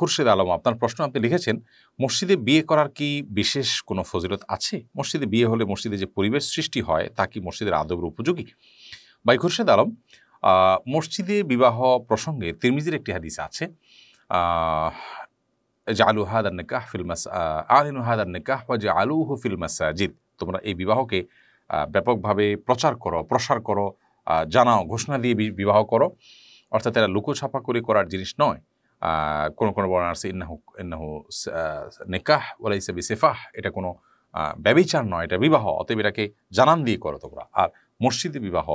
খুরশেদ আলম আপনার প্রশ্ন আপনি লিখেছেন মসজিদে বিয়ে করার কি বিশেষ কোনো ফজিলত আছে মসজিদে বিয়ে হলে মসজিদে যে পরিবেশ সৃষ্টি হয় তা কি মসজিদের আদবের উপযোগী বাই খুরশেদ আলম মসজিদে বিবাহ প্রসঙ্গে তিরমিজির একটি হাদিস আছে জালু হাদার নিকাহ ফিল্মাস আলিনু হাদার নিকাহ বা যে আলুহু জিদ তোমরা এই বিবাহকে ব্যাপকভাবে প্রচার করো প্রসার করো জানাও ঘোষণা দিয়ে বিবাহ করো অর্থাৎ এরা লুকোছাপা করে করার জিনিস নয় কোনো কোনো বর্ণনা আছে ইন্নাহু ইন্নাহু নিকাহ ওলাইসা সেফাহ এটা কোনো ব্যবিচার নয় এটা বিবাহ অতএব এটাকে জানান দিয়ে করো তোমরা আর মসজিদে বিবাহ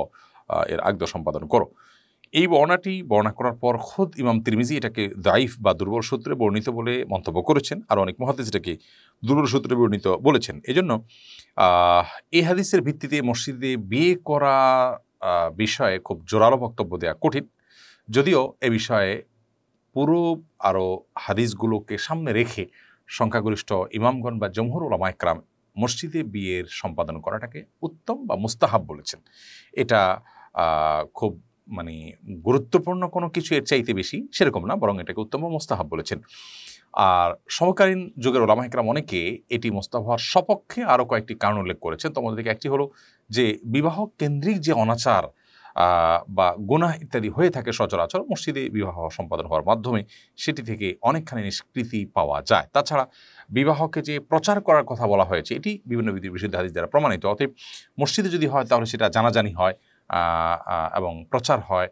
এর আগ্দ সম্পাদন করো এই বর্ণাটি বর্ণনা করার পর খোদ ইমাম তিরমিজি এটাকে দাইফ বা দুর্বল সূত্রে বর্ণিত বলে মন্তব্য করেছেন আর অনেক মহাদেশ এটাকে দুর্বল সূত্রে বর্ণিত বলেছেন এজন্য এই হাদিসের ভিত্তিতে মসজিদে বিয়ে করা বিষয়ে খুব জোরালো বক্তব্য দেওয়া কঠিন যদিও এ বিষয়ে পুরো আরও হাদিসগুলোকে সামনে রেখে সংখ্যাগরিষ্ঠ ইমামগণ বা জমহুর ওলামাইকরাম মসজিদে বিয়ের সম্পাদন করাটাকে উত্তম বা মুস্তাহাব বলেছেন এটা খুব মানে গুরুত্বপূর্ণ কোনো কিছু এর চাইতে বেশি সেরকম না বরং এটাকে উত্তম বা মোস্তাহাব বলেছেন আর সমকালীন যুগের ওলামা হেকরাম অনেকে এটি মোস্তাহ হওয়ার সপক্ষে আরও কয়েকটি কারণ উল্লেখ করেছেন তোমাদের একটি হলো যে বিবাহ কেন্দ্রিক যে অনাচার বা গুণা ইত্যাদি হয়ে থাকে সচরাচর মসজিদে বিবাহ সম্পাদন হওয়ার মাধ্যমে সেটি থেকে অনেকখানি নিষ্কৃতি পাওয়া যায় তাছাড়া বিবাহকে যে প্রচার করার কথা বলা হয়েছে এটি বিভিন্ন বিধি বিশুদ্ধাদি দ্বারা প্রমাণিত অতএব মসজিদে যদি হয় তাহলে সেটা জানাজানি হয় এবং প্রচার হয়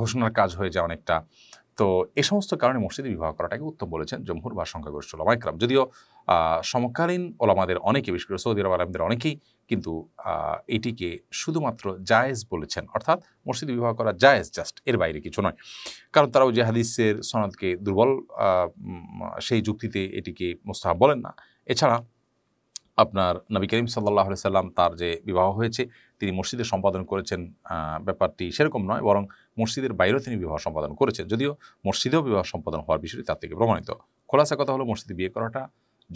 ঘোষণার কাজ হয়ে যায় অনেকটা তো এ সমস্ত কারণে মসজিদে বিবাহ করাটাকে উত্তম বলেছেন জমহুর বা সংখ্যাগরিষ্ঠ লমাইকরাম যদিও সমকালীন ওলামাদের অনেকে বিশেষ করে সৌদি আরব আলমদের অনেকেই কিন্তু এটিকে শুধুমাত্র জায়েজ বলেছেন অর্থাৎ মসজিদ বিবাহ করা জায়েজ জাস্ট এর বাইরে কিছু নয় কারণ তারাও জেহাদিসের সনদকে দুর্বল সেই যুক্তিতে এটিকে মোস্তাহাব বলেন না এছাড়া আপনার নবী করিম সাল্লাহ সাল্লাম তার যে বিবাহ হয়েছে তিনি মসজিদে সম্পাদন করেছেন ব্যাপারটি সেরকম নয় বরং মসজিদের বাইরেও তিনি বিবাহ সম্পাদন করেছেন যদিও মসজিদেও বিবাহ সম্পাদন হওয়ার বিষয়টি তার থেকে প্রমাণিত খোলাসা কথা হলো মসজিদে বিয়ে করাটা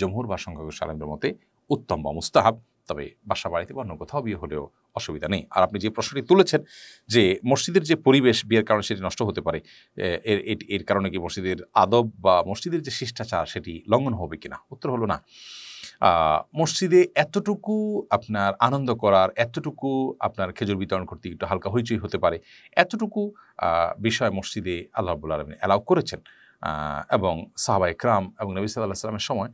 জমহুর বা সংখ্যক সালেমের মতে উত্তম বা মুস্তাহাব তবে বাসা বাড়িতে বা অন্য কোথাও বিয়ে হলেও অসুবিধা নেই আর আপনি যে প্রশ্নটি তুলেছেন যে মসজিদের যে পরিবেশ বিয়ের কারণে সেটি নষ্ট হতে পারে এর এর কারণে কি মসজিদের আদব বা মসজিদের যে শিষ্টাচার সেটি লঙ্ঘন হবে কিনা উত্তর হলো না মসজিদে এতটুকু আপনার আনন্দ করার এতটুকু আপনার খেজুর বিতরণ করতে একটু হালকা হইচই হতে পারে এতটুকু বিষয় মসজিদে আল্লাহ আলমিন অ্যালাউ করেছেন এবং সাহাবা ইকরাম এবং নবী সাল্লাহ সাল্লামের সময়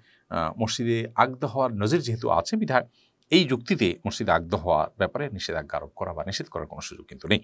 মসজিদে আগদা হওয়ার নজির যেহেতু আছে বিধায় এই যুক্তিতে মসজিদে আগদা হওয়ার ব্যাপারে নিষেধাজ্ঞা আরোপ করা বা নিষেধ করার কোনো সুযোগ কিন্তু নেই